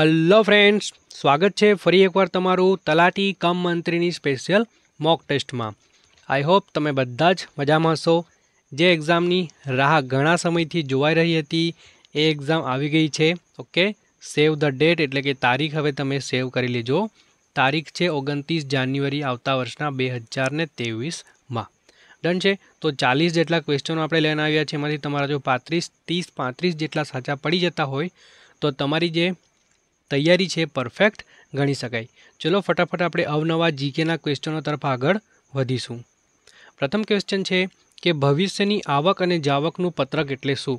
hello friends સ્વાગત છે ફરી એકવાર તમારું તલાટી કમ મંત્રીની સ્પેશિયલ મોક ટેસ્ટમાં આઈ હોપ તમે બધા જ મજામાં હશો જે એક્ઝામની રાહ ઘણા સમયથી જોવાઈ રહી હતી એ એક્ઝામ આવી ગઈ છે ઓકે સેવ ધ ડેટ એટલે કે તારીખ હવે તમે સેવ કરી લેજો તારીખ છે ઓગણત્રીસ જાન્યુઆરી આવતા વર્ષના બે હજારને તેવીસમાં ડન છે તો ચાલીસ જેટલા ક્વેશ્ચનો આપણે લઈને આવ્યા છે એમાંથી તમારા જો પાંત્રીસ ત્રીસ પાંત્રીસ જેટલા સાચા પડી જતા હોય તો તમારી જે તૈયારી છે પરફેક્ટ ગણી શકાય ચલો ફટાફટ આપણે અવનવા જીકેના ક્વેશ્ચનો તરફ આગળ વધીશું પ્રથમ ક્વેશ્ચન છે કે ભવિષ્યની આવક અને જાવકનું પત્રક એટલે શું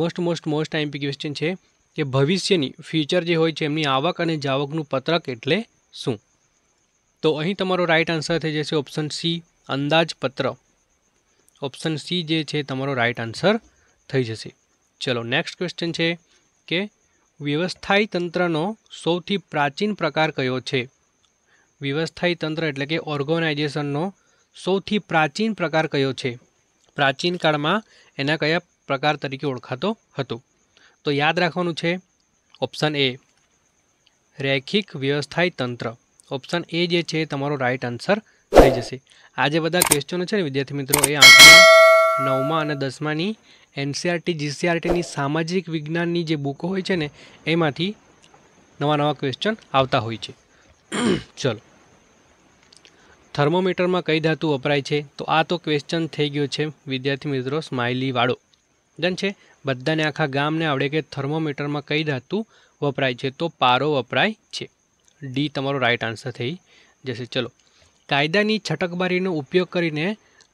most most most IMP question છે કે ભવિષ્યની ફ્યુચર જે હોય છે એમની આવક અને જાવકનું પત્રક એટલે શું તો અહીં તમારો રાઇટ આન્સર થઈ જશે ઓપ્શન સી અંદાજપત્ર ઓપ્શન સી જે છે તમારો રાઇટ આન્સર થઈ જશે ચલો નેક્સ્ટ ક્વેશ્ચન છે કે વ્યવસ્થાયી તંત્રનો સૌથી પ્રાચીન પ્રકાર કયો છે વ્યવસ્થાયી તંત્ર એટલે કે ઓર્ગેનાઇઝેશનનો સૌથી પ્રાચીન પ્રકાર કયો છે પ્રાચીન કાળમાં એના કયા પ્રકાર તરીકે ઓળખાતો હતો તો યાદ રાખવાનું છે ઓપ્શન એ રૈખિક વ્યવસ્થાય તંત્ર ઓપ્શન એ જે છે તમારો રાઈટ આન્સર થઈ જશે આ જે બધા ક્વેશ્ચનો છે ને વિદ્યાર્થી મિત્રો એ આંખમાં નવમા અને દસમાની એનસીઆરટી જીસીઆરટીની સામાજિક વિજ્ઞાનની જે બુકો હોય છે ને એમાંથી નવા નવા ક્વેશ્ચન આવતા હોય છે ચલો થર્મોમીટરમાં કઈ ધાતુ વપરાય છે તો આ તો ક્વેશ્ચન થઈ ગયો છે વિદ્યાર્થી મિત્રો સ્માઇલી વાળો ડન છે બધાને આખા ગામને આવડે કે થર્મોમીટરમાં કઈ ધાતુ વપરાય છે તો પારો વપરાય છે ડી તમારો રાઇટ આન્સર થઈ જશે ચલો કાયદાની છટકબારીનો ઉપયોગ કરીને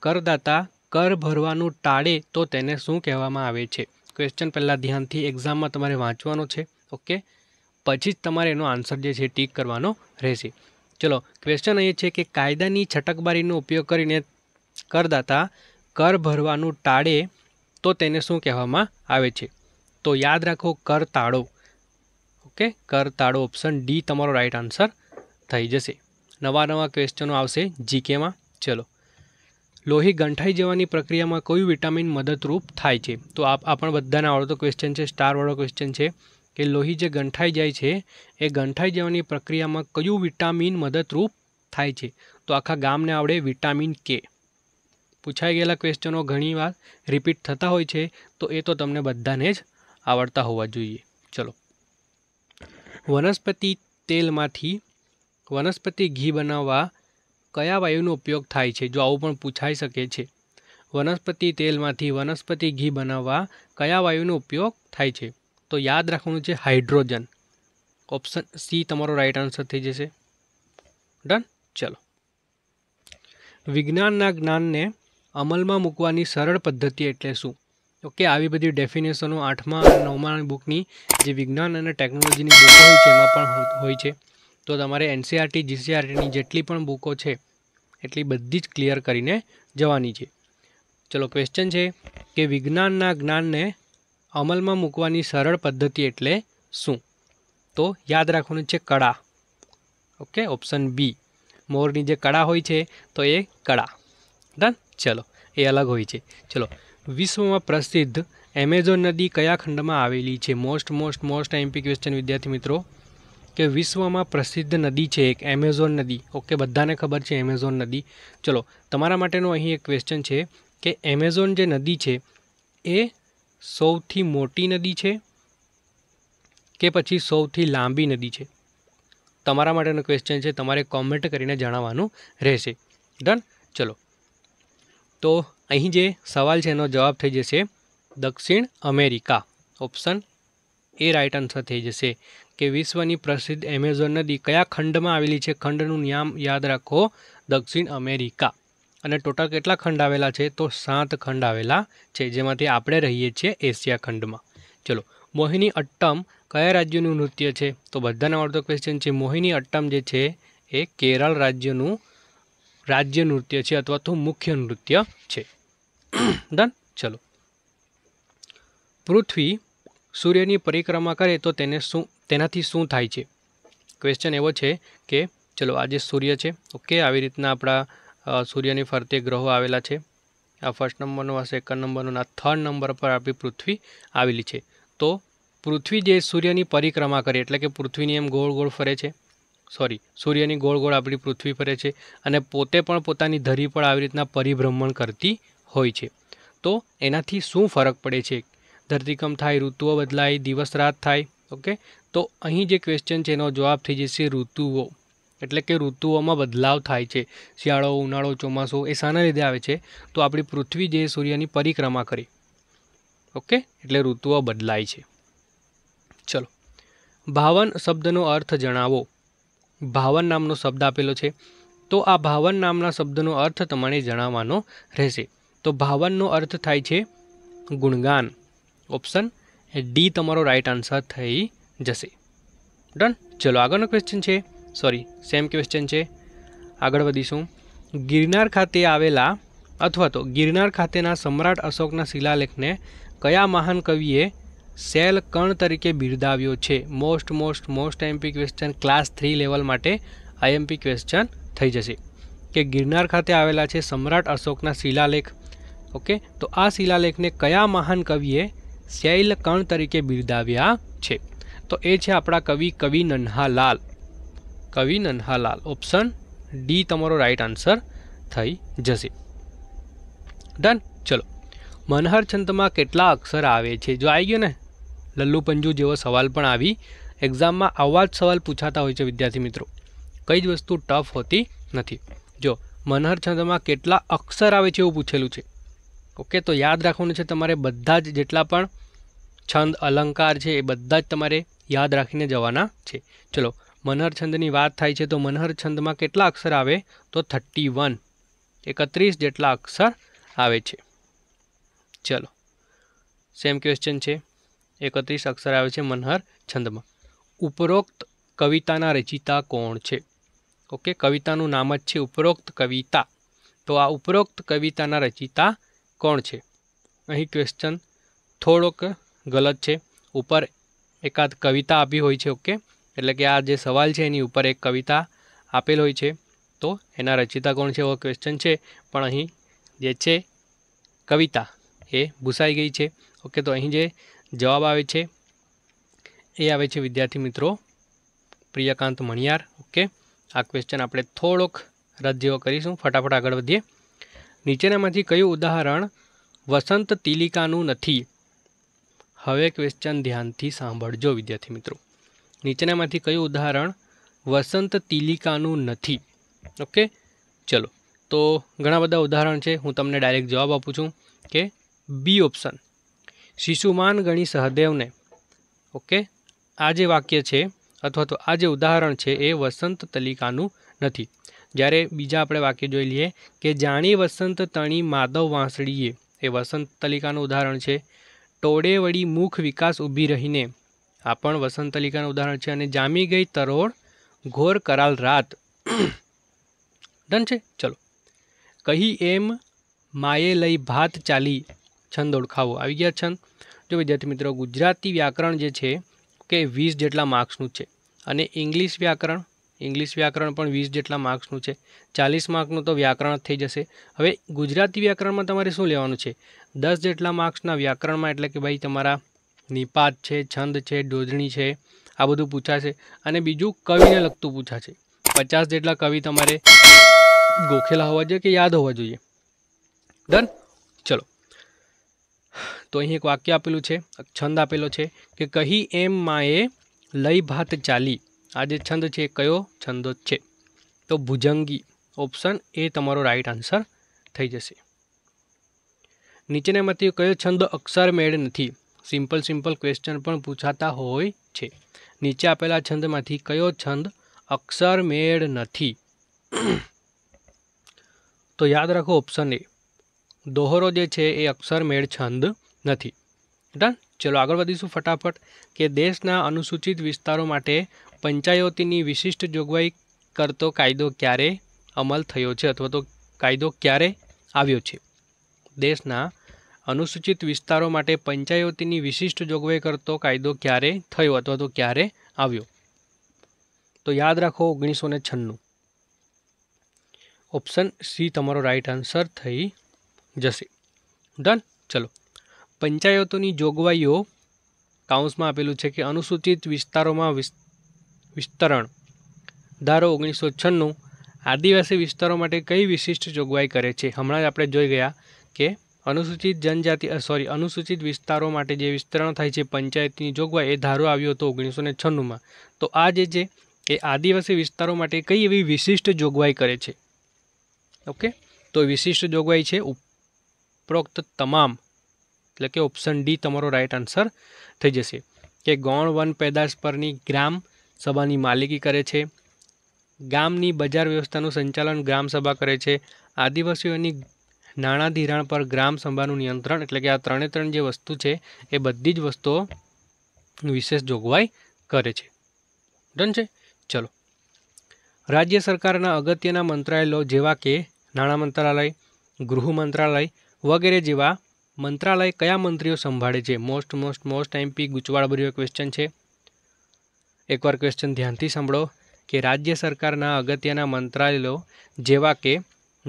કરદાતા કર ભરવાનું ટાળે તો તેને શું કહેવામાં આવે છે ક્વેશ્ચન પહેલાં ધ્યાનથી એક્ઝામમાં તમારે વાંચવાનો છે ઓકે પછી જ તમારે એનો આન્સર જે છે ટીક કરવાનો રહેશે ચલો ક્વેશ્ચન એ છે કે કાયદાની છટકબારીનો ઉપયોગ કરીને કરદાતા કર ભરવાનું ટાળે તો તેને શું કહેવામાં આવે છે તો યાદ રાખો કર તાળો ઓકે કર તાળો ઓપ્શન ડી તમારો રાઇટ આન્સર થઈ જશે નવા નવા ક્વેશ્ચનો આવશે જીકેમાં ચલો લોહી ગંઠાઈ જવાની પ્રક્રિયામાં કયું વિટામિન મદદરૂપ થાય છે તો આ પણ બધાને આવડતો ક્વેશ્ચન છે સ્ટારવાળો ક્વેશ્ચન છે કે લોહી જે ગંઠાઈ જાય છે એ ગંઠાઈ જવાની પ્રક્રિયામાં કયું વિટામિન મદદરૂપ થાય છે તો આખા ગામને આવડે વિટામિન કે પૂછાઈ ગયેલા ક્વેશ્ચનો ઘણીવાર રિપીટ થતા હોય છે તો એ તો તમને બધાને જ આવડતા હોવા જોઈએ ચલો વનસ્પતિ તેલમાંથી વનસ્પતિ ઘી બનાવવા કયા વાયુનો ઉપયોગ થાય છે જો આવું પણ પૂછાઈ શકે છે વનસ્પતિ તેલમાંથી વનસ્પતિ ઘી બનાવવા કયા વાયુનો ઉપયોગ થાય છે તો યાદ રાખવાનું છે હાઇડ્રોજન ઓપ્શન સી તમારો રાઈટ આન્સર થઈ જશે ડન ચલો વિજ્ઞાનના જ્ઞાનને અમલમાં મૂકવાની સરળ પદ્ધતિ એટલે શું ઓકે આવી બધી ડેફિનેશનો આઠમા અને નવમા બુકની જે વિજ્ઞાન અને ટેકનોલોજીની બુક હોય છે એમાં પણ હોય છે તો તમારે એનસીઆરટી જીસીઆરટીની e e જેટલી પણ બુકો છે એટલી બધી જ ક્લિયર કરીને જવાની છે ચલો ક્વેશ્ચન છે કે વિજ્ઞાનના જ્ઞાનને અમલમાં મૂકવાની સરળ પદ્ધતિ એટલે શું તો યાદ રાખવાનું છે કળા ઓકે ઓપ્શન બી મોરની જે કળા હોય છે તો એ કળા ડન ચલો એ અલગ હોય છે ચલો વિશ્વમાં પ્રસિદ્ધ એમેઝોન નદી કયા ખંડમાં આવેલી છે most most most MP question વિદ્યાર્થી મિત્રો કે વિશ્વમાં પ્રસિદ્ધ નદી છે એક એમેઝોન નદી ઓકે બધાને ખબર છે એમેઝોન નદી ચલો તમારા માટેનું અહીં એક ક્વેશ્ચન છે કે એમેઝોન જે નદી છે એ સૌથી મોટી નદી છે કે પછી સૌથી લાંબી નદી છે તમારા માટેનો ક્વેશ્ચન છે તમારે કોમેન્ટ કરીને જણાવવાનું રહેશે ડન ચલો તો અહીં જે સવાલ છે એનો જવાબ થઈ જશે દક્ષિણ America option A right answer થઈ જશે કે વિશ્વની પ્રસિદ્ધ એમેઝોન નદી કયા ખંડમાં આવેલી છે ખંડનું નામ યાદ રાખો દક્ષિણ અમેરિકા અને ટોટલ કેટલા ખંડ આવેલા છે તો સાત ખંડ આવેલા છે જેમાંથી આપણે રહીએ છીએ એશિયા ખંડમાં ચલો મોહિની અટ્ટમ કયા રાજ્યનું નૃત્ય છે તો બધાના આવડતો ક્વેશ્ચન છે મોહિની અટ્ટમ જે છે એ કેરળ રાજ્યનું રાજ્ય નૃત્ય છે અથવા તો મુખ્ય નૃત્ય છે ડન ચલો પૃથ્વી સૂર્યની પરિક્રમા કરે તો તેને શું તેનાથી શું થાય છે ક્વેશ્ચન એવો છે કે ચલો આજે સૂર્ય છે ઓકે આવી રીતના આપણા સૂર્યની ફરતે ગ્રહો આવેલા છે આ ફર્સ્ટ નંબરનો આ સેકન્ડ નંબરનો આ થર્ડ નંબર પર આપણી પૃથ્વી આવેલી છે તો પૃથ્વી જે સૂર્યની પરિક્રમા કરે એટલે કે પૃથ્વીની એમ ગોળ ગોળ ફરે છે સોરી સૂર્યની ગોળ ગોળ આપણી પૃથ્વી ફરે છે અને પોતે પણ પોતાની ધરી પર આવી રીતના પરિભ્રમણ કરતી હોય છે તો એનાથી શું ફરક પડે છે ધરતીકંપ થાય ઋતુઓ બદલાય દિવસ રાત થાય ઓકે તો અહીં જે ક્વેશ્ચન છે એનો જવાબ થઈ જશે ઋતુઓ એટલે કે ઋતુઓમાં બદલાવ થાય છે શિયાળો ઉનાળો ચોમાસું એ શાના લીધે આવે છે તો આપણી પૃથ્વી જે સૂર્યની પરિક્રમા કરી ઓકે એટલે ઋતુઓ બદલાય છે ચલો ભાવન શબ્દનો અર્થ જણાવો ભાવન નામનો શબ્દ આપેલો છે તો આ ભાવન નામના શબ્દનો અર્થ તમારે જણાવવાનો રહેશે તો ભાવનનો અર્થ થાય છે ગુણગાન ઓપ્શન ડી તમારો રાઈટ આન્સર થઈ જશે ડન ચલો આગળનો ક્વેશ્ચન છે સોરી સેમ ક્વેશ્ચન છે આગળ વધીશું ગિરનાર ખાતે આવેલા અથવા તો ગિરનાર ખાતેના સમ્રાટ અશોકના શિલાલેખને કયા મહાન કવિએ સેલ કણ તરીકે બિરદાવ્યો છે most most most MP question class three level માટે આઈએમપી ક્વેશ્ચન થઈ જશે કે ગિરનાર ખાતે આવેલા છે સમ્રાટ અશોકના શિલાલેખ ઓકે તો આ શિલાલેખને કયા મહાન કવિએ શૈલકણ તરીકે બિરદાવ્યા છે તો એ છે આપણા કવિ કવિ નન્હાલાલ કવિ નન્હાલાલ ઓપ્શન ડી તમારો રાઈટ આન્સર થઈ જશે ડન ચલો મનહર છંદમાં કેટલા અક્ષર આવે છે જો આવી ગયો ને લલ્લુ પંજુ જેવો સવાલ પણ આવી એક્ઝામમાં આવા જ સવાલ પૂછાતા હોય છે વિદ્યાર્થી મિત્રો કઈ જ વસ્તુ ટફ હોતી નથી જો મનહર છંદમાં કેટલા અક્ષર આવે છે એવું પૂછેલું છે ઓકે તો યાદ રાખવાનું છે તમારે બધા જ જેટલા પણ છંદ અલંકાર છે એ બધા જ તમારે યાદ રાખીને જવાના છે ચલો મનહર છંદની વાત થાય છે તો મનહર છંદમાં કેટલા અક્ષર આવે તો થર્ટી વન એકત્રીસ જેટલા અક્ષર આવે છે ચલો સેમ ક્વેશ્ચન છે એકત્રીસ અક્ષર આવે છે મનહર છંદમાં ઉપરોક્ત કવિતાના રચિતા કોણ છે ઓકે કવિતાનું નામ જ છે ઉપરોક્ત કવિતા તો આ ઉપરોક્ત કવિતાના રચિતા કોણ છે અહીં ક્વેશ્ચન થોડોક ગલત છે ઉપર એકાદ કવિતા આપી હોય છે ઓકે એટલે કે આ જે સવાલ છે એની ઉપર એક કવિતા આપેલ હોય છે તો એના રચિતા કોણ છે એવો ક્વેશ્ચન છે પણ અહીં જે છે કવિતા એ ભૂસાઈ ગઈ છે ઓકે તો અહીં જે જવાબ આવે છે એ આવે છે વિદ્યાર્થી મિત્રો પ્રિયકાંત મણિયાર ઓકે આ ક્વેશ્ચન આપણે થોડોક રદ જેવો કરીશું ફટાફટ આગળ વધીએ નીચેનામાંથી કયું ઉદાહરણ વસંત તિલિકાનું નથી હવે ક્વેશ્ચન ધ્યાનથી સાંભળજો વિદ્યાર્થી મિત્રો નીચેનામાંથી કયું ઉદાહરણ વસંત તિલિકાનું નથી ઓકે ચલો તો ઘણા બધા ઉદાહરણ છે હું તમને ડાયરેક્ટ જવાબ આપું છું કે બી ઓપ્શન શિશુમાન ગણી સહદેવને ઓકે આ જે વાક્ય છે અથવા તો આ જે ઉદાહરણ છે એ વસંત તલિકાનું નથી જ્યારે બીજા આપણે વાક્ય જોઈ લઈએ કે જાણી વસંત તણી માધવ વાંસળીએ એ વસંત તલિકાનું ઉદાહરણ છે ટોળે વળી મુખ વિકાસ ઊભી રહીને આ પણ વસંત તલિકાનું ઉદાહરણ છે અને જામી ગઈ તરોળ ઘોર કરાલ રાત ડન છે ચલો કહી એમ માએ લઈ ભાત ચાલી છંદ ઓળખાવો આવી ગયા છંદ જો વિદ્યાર્થી મિત્રો ગુજરાતી વ્યાકરણ જે છે કે વીસ જેટલા માર્ક્સનું છે અને ઇંગ્લિશ વ્યાકરણ ઇંગ્લિશ વ્યાકરણ પણ વીસ જેટલા માર્ક્સનું છે ચાલીસ માર્કનું તો વ્યાકરણ જ થઈ જશે હવે ગુજરાતી વ્યાકરણમાં તમારે શું લેવાનું છે દસ જેટલા માર્ક્સના વ્યાકરણમાં એટલે કે ભાઈ તમારા નિપાત છે છંદ છે ઢોધણી છે આ બધું પૂછાશે અને બીજું કવિને લગતું પૂછાશે પચાસ જેટલા કવિ તમારે ગોખેલા હોવા જોઈએ કે યાદ હોવા જોઈએ ડન ચલો તો અહીં એક વાક્ય આપેલું છે છંદ આપેલો છે કે કહી એમ માએ લઈ ભાત ચાલી આ જે છંદ છે એ કયો છંદ છે તો ભુજંગી ઓપ્શન એ તમારો રાઈટ આન્સર થઈ જશે નીચેનામાંથી કયો છંદ અક્ષર મેળ નથી સિમ્પલ સિમ્પલ ક્વેશ્ચન પણ પૂછાતા હોય છે નીચે આપેલા છંદમાંથી કયો છંદ અક્ષર મેળ નથી તો યાદ રાખો ઓપ્શન એ દોહરો જે છે એ અક્ષર મેળ છંદ નથી ડન ચલો આગળ વધીશું ફટાફટ કે દેશના અનુસૂચિત વિસ્તારો માટે પંચાયતીની વિશિષ્ટ જોગવાઈ કરતો કાયદો ક્યારે અમલ થયો છે અથવા તો કાયદો ક્યારે આવ્યો છે દેશના અનુસૂચિત વિસ્તારો માટે પંચાયતીની વિશિષ્ટ જોગવાઈ કરતો કાયદો ક્યારે થયો અથવા તો ક્યારે આવ્યો તો યાદ રાખો ઓગણીસો ને છન્નું ઓપ્શન સી તમારો રાઈટ આન્સર થઈ જશે ડન ચલો પંચાયતોની જોગવાઈઓ કાઉન્સમાં આપેલું છે કે અનુસૂચિત વિસ્તારોમાં વિસ્તરણ ધારો ઓગણીસો છન્નું આદિવાસી વિસ્તારો માટે કઈ વિશિષ્ટ જોગવાઈ કરે છે હમણાં જ આપણે જોઈ ગયા કે અનુસૂચિત જનજાતિ સોરી અનુસૂચિત વિસ્તારો માટે જે વિસ્તરણ થાય છે પંચાયતની જોગવાઈ એ ધારો આવ્યો હતો ઓગણીસો ને છન્નુંમાં તો આ જે છે એ આદિવાસી વિસ્તારો માટે કઈ એવી વિશિષ્ટ જોગવાઈ કરે છે ઓકે તો વિશિષ્ટ જોગવાઈ છે ઉપરોક્ત તમામ એટલે કે ઓપ્શન ડી તમારો રાઇટ આન્સર થઈ જશે કે ગૌણ વન પેદાશ પરની ગ્રામ સભાની માલિકી કરે છે ગામની બજાર વ્યવસ્થાનું સંચાલન ગ્રામસભા કરે છે આદિવાસીઓની નાણાં ધિરાણ પર ગ્રામસભાનું નિયંત્રણ એટલે કે આ ત્રણે ત્રણ જે વસ્તુ છે એ બધી જ વસ્તુઓ વિશેષ જોગવાઈ કરે છે ડન છે ચલો રાજ્ય સરકારના અગત્યના મંત્રાલયો જેવા કે નાણાં મંત્રાલય ગૃહ મંત્રાલય વગેરે જેવા મંત્રાલય કયા મંત્રીઓ સંભાળે છે મોસ્ટ મોસ્ટ મોસ્ટ એમપી ગુચવાડભર્યો ક્વેશ્ચન છે એકવાર ક્વેશ્ચન ધ્યાનથી સાંભળો કે રાજ્ય સરકારના અગત્યના મંત્રાલયો જેવા કે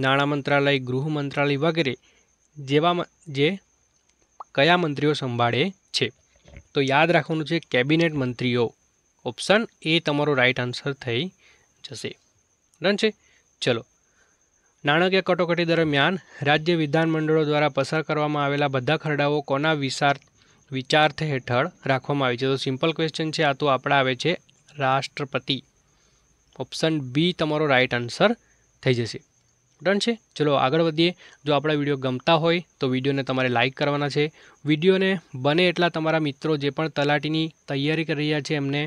નાણાં મંત્રાલય ગૃહ મંત્રાલય વગેરે જેવા જે કયા મંત્રીઓ સંભાળે છે તો યાદ રાખવાનું છે કેબિનેટ મંત્રીઓ ઓપ્શન એ તમારો રાઈટ આન્સર થઈ જશે ડન છે ચલો નાણાકીય કટોકટી દરમિયાન રાજ્ય વિધાનમંડળો દ્વારા પસાર કરવામાં આવેલા બધા ખરડાઓ કોના વિસાર વિચાર્થ હેઠળ રાખવામાં આવી છે તો સિમ્પલ ક્વેશ્ચન છે આ તો આપણા આવે છે રાષ્ટ્રપતિ ઓપ્શન બી તમારો રાઇટ આન્સર થઈ જશે ડન છે ચલો આગળ વધીએ જો આપણા વિડીયો ગમતા હોય તો વિડીયોને તમારે લાઇક કરવાના છે વિડીયોને બને એટલા તમારા મિત્રો જે પણ તલાટીની તૈયારી કરી રહ્યા છે એમને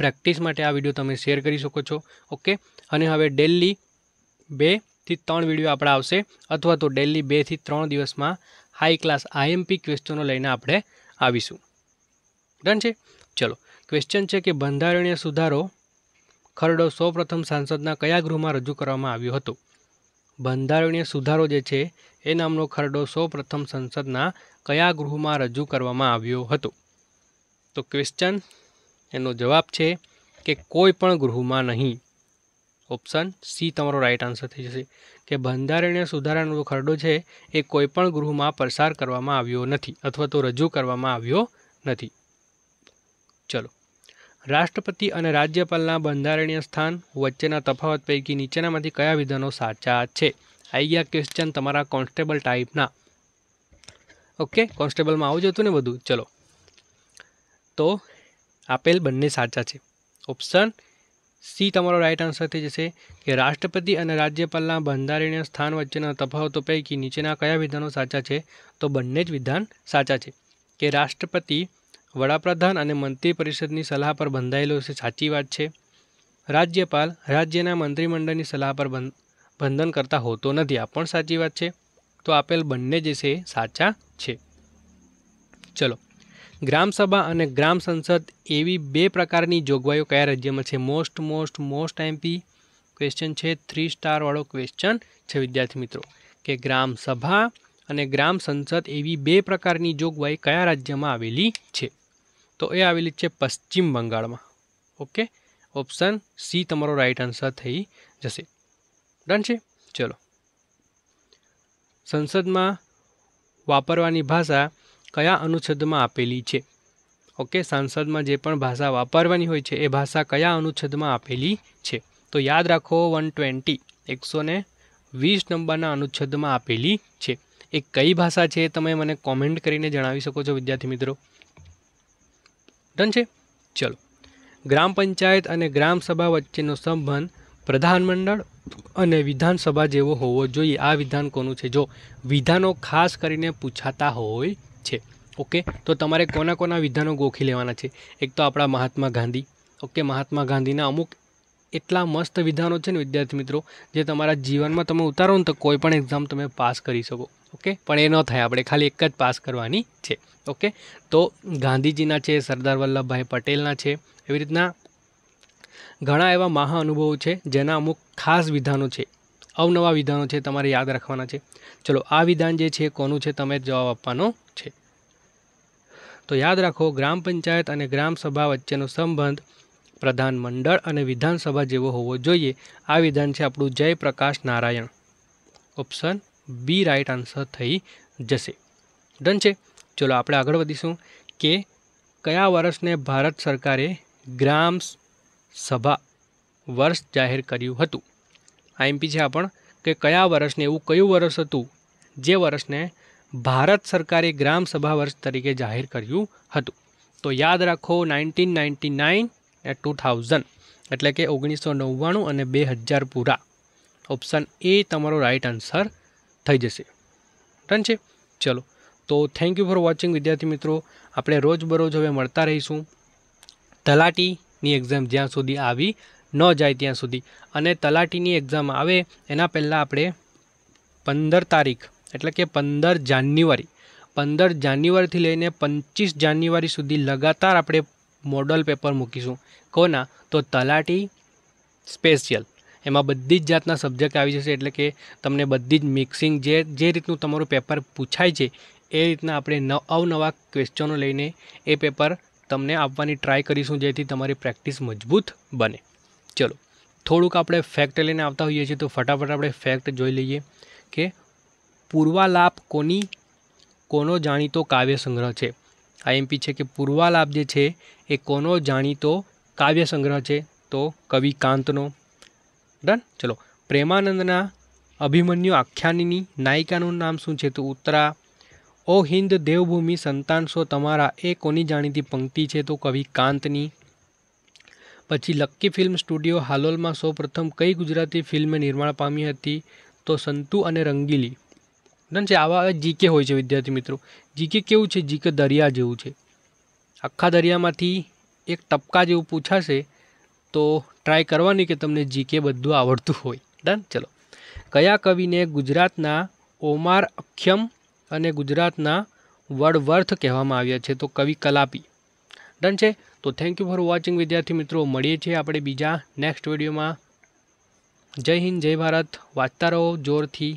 પ્રેક્ટિસ માટે આ વિડીયો તમે શેર કરી શકો છો ઓકે અને હવે ડેલી બેથી ત્રણ વિડીયો આપણા આવશે અથવા તો ડેલી બેથી ત્રણ દિવસમાં હાઈ ક્લાસ આઈએમપી ક્વેશ્ચનો લઈને આપણે આવીશું ડન છે ચલો ક્વેશ્ચન છે કે બંધારણીય સુધારો ખરડો સૌપ્રથમ સાંસદના કયા ગૃહમાં રજૂ કરવામાં આવ્યો હતો બંધારણીય સુધારો જે છે એ નામનો ખરડો સૌપ્રથમ સંસદના કયા ગૃહમાં રજૂ કરવામાં આવ્યો હતો તો ક્વેશ્ચન એનો જવાબ છે કે કોઈ પણ ગૃહમાં નહીં ઓપ્શન સી તમારો રાઇટ આન્સર થઈ જશે કે બંધારણીય સુધારાનો ખરડો છે એ કોઈપણ ગૃહમાં પ્રસાર કરવામાં આવ્યો નથી અથવા તો રજૂ કરવામાં આવ્યો નથી ચલો રાષ્ટ્રપતિ અને રાજ્યપાલના બંધારણીય સ્થાન વચ્ચેના તફાવત પૈકી નીચેનામાંથી કયા વિધાનો સાચા છે આવી ગયા ક્વેશ્ચન તમારા કોન્સ્ટેબલ ટાઈપના ઓકે કોન્સ્ટેબલમાં આવું જ હતું ને બધું ચલો તો આપેલ બંને સાચા છે ઓપ્શન સી તમારો રાઇટ આન્સર થઈ જશે કે રાષ્ટ્રપતિ અને રાજ્યપાલના બંધારણીય સ્થાન વચ્ચેના તફાવતો પૈકી નીચેના કયા વિધાનો સાચા છે તો બંને જ વિધાન સાચા છે કે રાષ્ટ્રપતિ વડાપ્રધાન અને મંત્રી પરિષદની સલાહ પર બંધાયેલો છે સાચી વાત છે રાજ્યપાલ રાજ્યના મંત્રીમંડળની સલાહ પર બંધન કરતા હોતો નથી આ પણ સાચી વાત છે તો આપેલ બંને જે છે સાચા છે ચલો ગ્રામસભા અને ગ્રામ સંસદ એવી બે પ્રકારની જોગવાઈઓ કયા રાજ્યમાં છે most most most MP question છે થ્રી સ્ટારવાળો ક્વેશ્ચન છે વિદ્યાર્થી મિત્રો કે ગ્રામ સભા અને ગ્રામ સંસદ એવી બે પ્રકારની જોગવાઈ કયા રાજ્યમાં આવેલી છે તો એ આવેલી છે પશ્ચિમ બંગાળમાં ઓકે ઓપ્શન સી તમારો રાઈટ આન્સર થઈ જશે ડન છે ચલો સંસદમાં વાપરવાની ભાષા કયા અનુચ્છેદમાં આપેલી છે ઓકે સાંસદમાં જે પણ ભાષા વાપરવાની હોય છે એ ભાષા કયા અનુચ્છેદમાં આપેલી છે તો યાદ રાખો વન ટ્વેન્ટી એકસો ને વીસ નંબરના અનુચ્છેદમાં આપેલી છે એ કઈ ભાષા છે તમે મને કોમેન્ટ કરીને જણાવી શકો છો વિદ્યાર્થી મિત્રો ડન છે ચલો ગ્રામ પંચાયત અને ગ્રામસભા વચ્ચેનો સંબંધ પ્રધાનમંડળ અને વિધાનસભા જેવો હોવો જોઈએ આ વિધાન કોનું છે જો વિધાનો ખાસ કરીને પૂછાતા હોય ઓકે તો તમારે કોના કોના વિધાનો ગોખી લેવાના છે એક તો આપણા મહાત્મા ગાંધી ઓકે મહાત્મા ગાંધીના અમુક એટલા મસ્ત વિધાનો છે ને વિદ્યાર્થી મિત્રો જે તમારા જીવનમાં તમે ઉતારો ને તો કોઈ પણ એક્ઝામ તમે પાસ કરી શકો ઓકે પણ એ ન થાય આપણે ખાલી એક જ પાસ કરવાની છે ઓકે તો ગાંધીજીના છે સરદાર વલ્લભભાઈ પટેલના છે એવી રીતના ઘણા એવા મહાઅનુભવો છે જેના અમુક ખાસ વિધાનો છે અવનવા વિધાનો છે તમારે યાદ રાખવાના છે ચલો આ વિધાન જે છે કોનું છે તમે જવાબ આપવાનો તો યાદ રાખો ગ્રામ પંચાયત અને ગ્રામસભા વચ્ચેનો સંબંધ પ્રધાનમંડળ અને વિધાનસભા જેવો હોવો જોઈએ આ વિધાન છે આપણું Jayaprakash Narayan option B right answer થઈ જશે ડન છે ચલો આપણે આગળ વધીશું કે કયા વર્ષને ભારત સરકારે ગ્રામ સભા વર્ષ જાહેર કર્યું હતું આઈએમપી છે આપણ કે કયા વર્ષને એવું કયું વર્ષ હતું જે વર્ષને ભારત સરકારે ગ્રામ સભા વર્ષ તરીકે જાહેર કર્યું હતું તો યાદ રાખો નાઇન્ટીન નાઇન્ટી નાઇન એ ટુ થાઉઝન્ડ એટલે કે ઓગણીસો નવ્વાણું અને બે હજાર પૂરા ઓપ્શન એ તમારો રાઈટ આન્સર થઈ જશે ડન છે ચલો તો થેન્ક યુ ફોર વોચિંગ વિદ્યાર્થી મિત્રો આપણે રોજબરોજ હવે મળતા રહીશું તલાટીની એક્ઝામ જ્યાં સુધી આવી ન જાય ત્યાં સુધી અને તલાટીની એક્ઝામ આવે એના પહેલાં આપણે પંદર તારીખ એટલે કે પંદર જાન્યુઆરી પંદર જાન્યુઆરીથી લઈને પચીસ જાન્યુઆરી સુધી લગાતાર આપણે મોડલ પેપર મૂકીશું કોના તો તલાટી સ્પેશિયલ એમાં બધી જ જાતના સબ્જેક્ટ આવી જશે એટલે કે તમને બધી જ મિક્સિંગ જે જે રીતનું તમારું પેપર પૂછાય છે એ રીતના આપણે ન અવનવા ક્વેશ્ચનો લઈને એ પેપર તમને આપવાની ટ્રાય કરીશું જેથી તમારી પ્રેક્ટિસ મજબૂત બને ચલો થોડુંક આપણે ફેક્ટ લઈને આવતા હોઈએ છીએ તો ફટાફટ આપણે ફેક્ટ જોઈ લઈએ કે પૂર્વાલાપ કોની કોનો જાણીતો કાવ્ય સંગ્રહ છે આ આઈએમપી છે કે પૂર્વાલાપ જે છે એ કોનો જાણીતો કાવ્ય સંગ્રહ છે તો કવિ કાંતનો ડન ચલો પ્રેમાનંદના અભિમન્યુ આખ્યાનની નાયિકાનું નામ શું છે તો ઉત્તરા ઓ હિન્દ દેવભૂમિ સંતાન સો તમારા એ કોની જાણીતી પંક્તિ છે તો કવિ કાંતની પછી લક્કી ફિલ્મ સ્ટુડિયો હાલોલમાં સૌપ્રથમ કઈ ગુજરાતી ફિલ્મે નિર્માણ પામી હતી તો સંતુ અને રંગીલી ડન છે આવા જીકે હોય છે વિદ્યાર્થી મિત્રો જીકે કેવું છે જીકે દરિયા જેવું છે આખા દરિયામાંથી એક ટપકા જેવું પૂછાશે તો ટ્રાય કરવાની કે તમને જીકે બધું આવડતું હોય ડન ચલો કયા કવિને ગુજરાતના ઓમાર અખ્યમ અને ગુજરાતના વડવર્થ કહેવામાં આવ્યા છે તો કવિ કલાપી ડન છે તો થેન્ક યુ ફોર વોચિંગ વિદ્યાર્થી મિત્રો મળીએ છીએ આપણે બીજા નેક્સ્ટ વિડીયોમાં જય હિન્દ જય ભારત વાંચતા રહો જોરથી